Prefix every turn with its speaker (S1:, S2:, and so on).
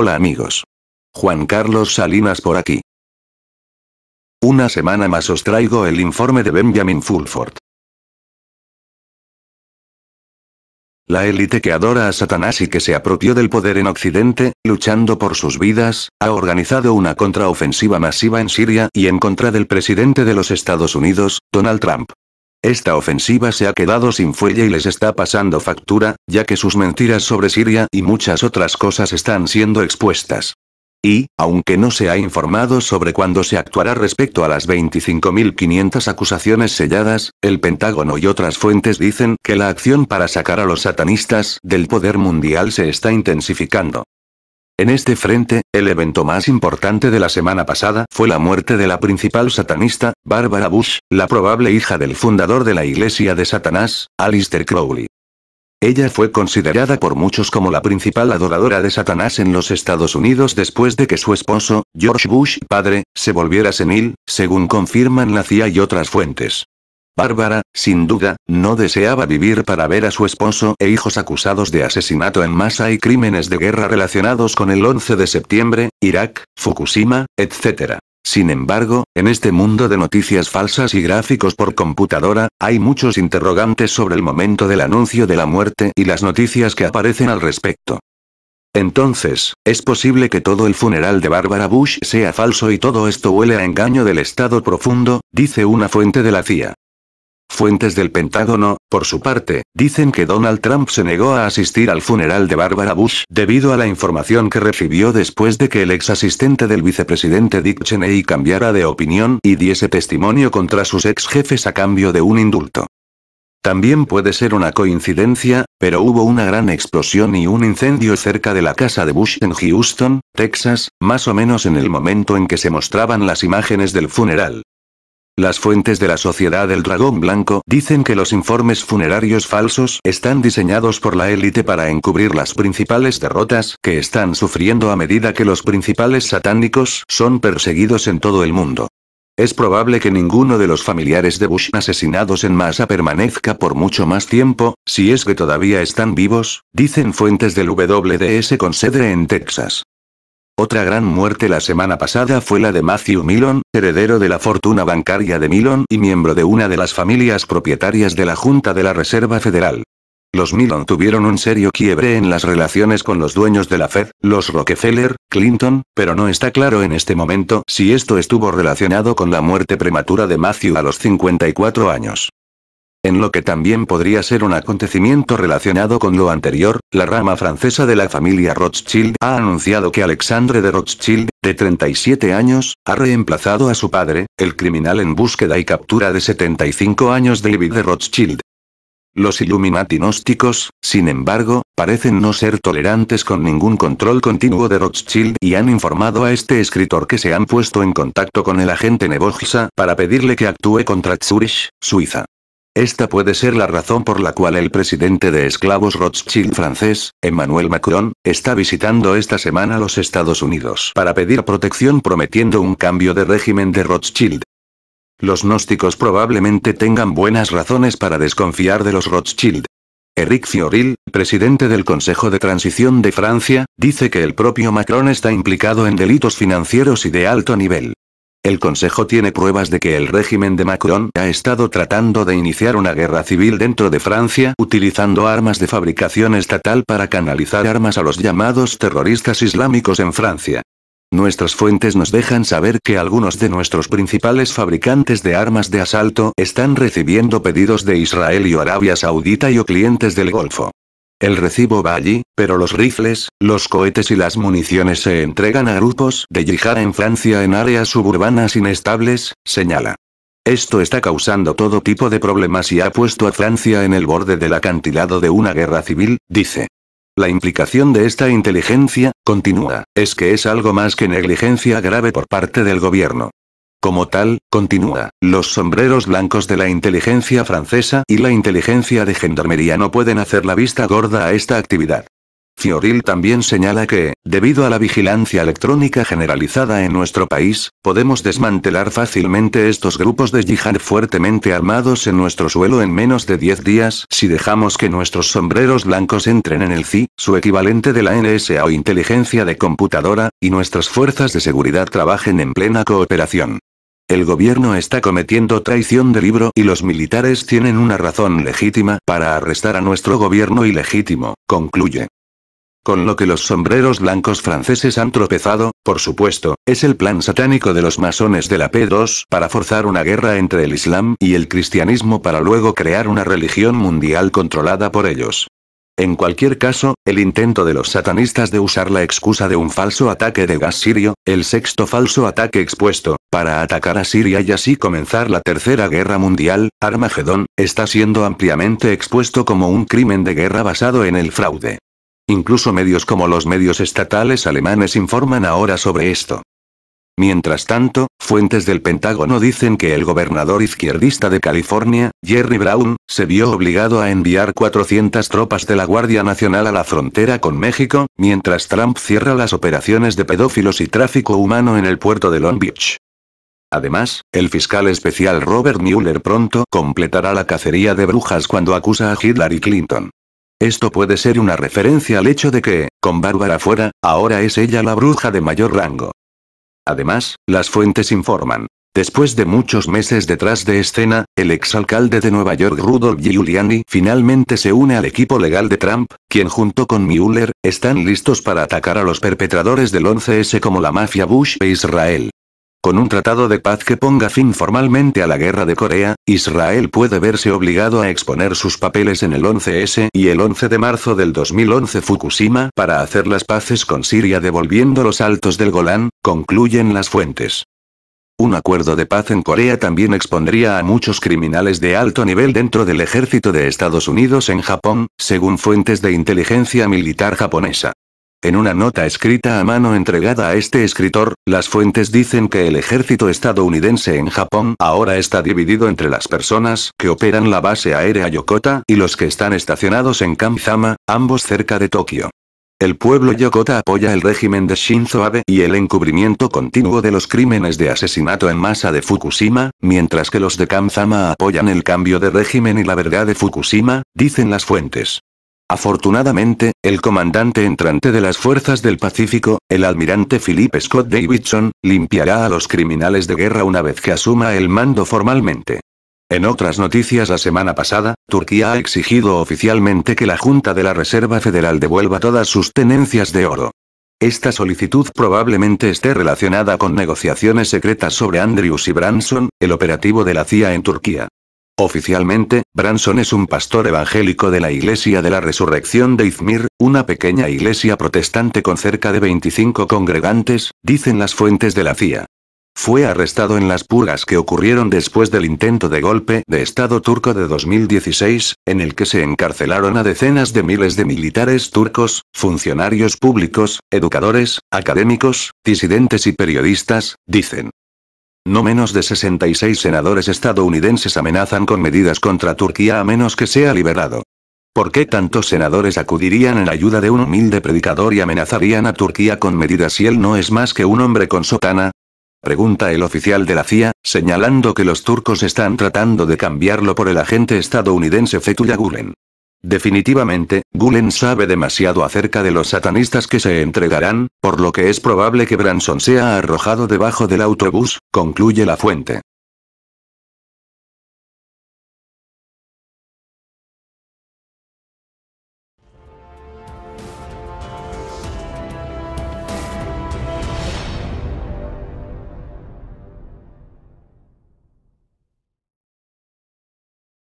S1: Hola amigos. Juan Carlos Salinas por aquí. Una semana más os traigo el informe de Benjamin Fulford. La élite que adora a Satanás y que se apropió del poder en Occidente, luchando por sus vidas, ha organizado una contraofensiva masiva en Siria y en contra del presidente de los Estados Unidos, Donald Trump. Esta ofensiva se ha quedado sin fuelle y les está pasando factura, ya que sus mentiras sobre Siria y muchas otras cosas están siendo expuestas. Y, aunque no se ha informado sobre cuándo se actuará respecto a las 25.500 acusaciones selladas, el Pentágono y otras fuentes dicen que la acción para sacar a los satanistas del poder mundial se está intensificando. En este frente, el evento más importante de la semana pasada fue la muerte de la principal satanista, Barbara Bush, la probable hija del fundador de la Iglesia de Satanás, Alistair Crowley. Ella fue considerada por muchos como la principal adoradora de Satanás en los Estados Unidos después de que su esposo, George Bush padre, se volviera senil, según confirman la CIA y otras fuentes. Bárbara, sin duda, no deseaba vivir para ver a su esposo e hijos acusados de asesinato en masa y crímenes de guerra relacionados con el 11 de septiembre, Irak, Fukushima, etc. Sin embargo, en este mundo de noticias falsas y gráficos por computadora, hay muchos interrogantes sobre el momento del anuncio de la muerte y las noticias que aparecen al respecto. Entonces, es posible que todo el funeral de Bárbara Bush sea falso y todo esto huele a engaño del Estado profundo, dice una fuente de la CIA. Fuentes del Pentágono, por su parte, dicen que Donald Trump se negó a asistir al funeral de Barbara Bush debido a la información que recibió después de que el ex asistente del vicepresidente Dick Cheney cambiara de opinión y diese testimonio contra sus ex jefes a cambio de un indulto. También puede ser una coincidencia, pero hubo una gran explosión y un incendio cerca de la casa de Bush en Houston, Texas, más o menos en el momento en que se mostraban las imágenes del funeral. Las fuentes de la Sociedad del Dragón Blanco dicen que los informes funerarios falsos están diseñados por la élite para encubrir las principales derrotas que están sufriendo a medida que los principales satánicos son perseguidos en todo el mundo. Es probable que ninguno de los familiares de Bush asesinados en masa permanezca por mucho más tiempo, si es que todavía están vivos, dicen fuentes del WDS con sede en Texas. Otra gran muerte la semana pasada fue la de Matthew Milon, heredero de la fortuna bancaria de Milon y miembro de una de las familias propietarias de la Junta de la Reserva Federal. Los Milon tuvieron un serio quiebre en las relaciones con los dueños de la Fed, los Rockefeller, Clinton, pero no está claro en este momento si esto estuvo relacionado con la muerte prematura de Matthew a los 54 años. En lo que también podría ser un acontecimiento relacionado con lo anterior, la rama francesa de la familia Rothschild ha anunciado que Alexandre de Rothschild, de 37 años, ha reemplazado a su padre, el criminal en búsqueda y captura de 75 años David de Rothschild. Los Illuminati gnósticos, sin embargo, parecen no ser tolerantes con ningún control continuo de Rothschild y han informado a este escritor que se han puesto en contacto con el agente Nebojsa para pedirle que actúe contra Zurich, Suiza. Esta puede ser la razón por la cual el presidente de esclavos Rothschild francés, Emmanuel Macron, está visitando esta semana los Estados Unidos para pedir protección prometiendo un cambio de régimen de Rothschild. Los gnósticos probablemente tengan buenas razones para desconfiar de los Rothschild. Eric Fioril, presidente del Consejo de Transición de Francia, dice que el propio Macron está implicado en delitos financieros y de alto nivel. El Consejo tiene pruebas de que el régimen de Macron ha estado tratando de iniciar una guerra civil dentro de Francia utilizando armas de fabricación estatal para canalizar armas a los llamados terroristas islámicos en Francia. Nuestras fuentes nos dejan saber que algunos de nuestros principales fabricantes de armas de asalto están recibiendo pedidos de Israel y Arabia Saudita y o clientes del Golfo. El recibo va allí, pero los rifles, los cohetes y las municiones se entregan a grupos de yihad en Francia en áreas suburbanas inestables, señala. Esto está causando todo tipo de problemas y ha puesto a Francia en el borde del acantilado de una guerra civil, dice. La implicación de esta inteligencia, continúa, es que es algo más que negligencia grave por parte del gobierno. Como tal, continúa, los sombreros blancos de la inteligencia francesa y la inteligencia de gendarmería no pueden hacer la vista gorda a esta actividad. Fioril también señala que, debido a la vigilancia electrónica generalizada en nuestro país, podemos desmantelar fácilmente estos grupos de yihad fuertemente armados en nuestro suelo en menos de 10 días si dejamos que nuestros sombreros blancos entren en el CI, su equivalente de la NSA o inteligencia de computadora, y nuestras fuerzas de seguridad trabajen en plena cooperación. El gobierno está cometiendo traición de libro y los militares tienen una razón legítima para arrestar a nuestro gobierno ilegítimo, concluye. Con lo que los sombreros blancos franceses han tropezado, por supuesto, es el plan satánico de los masones de la P2 para forzar una guerra entre el Islam y el cristianismo para luego crear una religión mundial controlada por ellos. En cualquier caso, el intento de los satanistas de usar la excusa de un falso ataque de gas sirio, el sexto falso ataque expuesto, para atacar a Siria y así comenzar la Tercera Guerra Mundial, Armagedón, está siendo ampliamente expuesto como un crimen de guerra basado en el fraude. Incluso medios como los medios estatales alemanes informan ahora sobre esto. Mientras tanto, fuentes del Pentágono dicen que el gobernador izquierdista de California, Jerry Brown, se vio obligado a enviar 400 tropas de la Guardia Nacional a la frontera con México, mientras Trump cierra las operaciones de pedófilos y tráfico humano en el puerto de Long Beach. Además, el fiscal especial Robert Mueller pronto completará la cacería de brujas cuando acusa a Hitler y Clinton. Esto puede ser una referencia al hecho de que, con Bárbara fuera, ahora es ella la bruja de mayor rango. Además, las fuentes informan. Después de muchos meses detrás de escena, el exalcalde de Nueva York Rudolf Giuliani finalmente se une al equipo legal de Trump, quien junto con Mueller, están listos para atacar a los perpetradores del 11S como la mafia Bush e Israel. Con un tratado de paz que ponga fin formalmente a la guerra de Corea, Israel puede verse obligado a exponer sus papeles en el 11S y el 11 de marzo del 2011 Fukushima para hacer las paces con Siria devolviendo los altos del Golán, concluyen las fuentes. Un acuerdo de paz en Corea también expondría a muchos criminales de alto nivel dentro del ejército de Estados Unidos en Japón, según fuentes de inteligencia militar japonesa. En una nota escrita a mano entregada a este escritor, las fuentes dicen que el ejército estadounidense en Japón ahora está dividido entre las personas que operan la base aérea Yokota y los que están estacionados en Kamzama, ambos cerca de Tokio. El pueblo Yokota apoya el régimen de Shinzo Abe y el encubrimiento continuo de los crímenes de asesinato en masa de Fukushima, mientras que los de Kamzama apoyan el cambio de régimen y la verdad de Fukushima, dicen las fuentes. Afortunadamente, el comandante entrante de las fuerzas del Pacífico, el almirante Philip Scott Davidson, limpiará a los criminales de guerra una vez que asuma el mando formalmente. En otras noticias la semana pasada, Turquía ha exigido oficialmente que la Junta de la Reserva Federal devuelva todas sus tenencias de oro. Esta solicitud probablemente esté relacionada con negociaciones secretas sobre Andrews y Branson, el operativo de la CIA en Turquía. Oficialmente, Branson es un pastor evangélico de la Iglesia de la Resurrección de Izmir, una pequeña iglesia protestante con cerca de 25 congregantes, dicen las fuentes de la CIA. Fue arrestado en las purgas que ocurrieron después del intento de golpe de Estado turco de 2016, en el que se encarcelaron a decenas de miles de militares turcos, funcionarios públicos, educadores, académicos, disidentes y periodistas, dicen. No menos de 66 senadores estadounidenses amenazan con medidas contra Turquía a menos que sea liberado. ¿Por qué tantos senadores acudirían en ayuda de un humilde predicador y amenazarían a Turquía con medidas si él no es más que un hombre con sotana? Pregunta el oficial de la CIA, señalando que los turcos están tratando de cambiarlo por el agente estadounidense Fethullah Gulen. Definitivamente, Gulen sabe demasiado acerca de los satanistas que se entregarán, por lo que es probable que Branson sea arrojado debajo del autobús, concluye la fuente.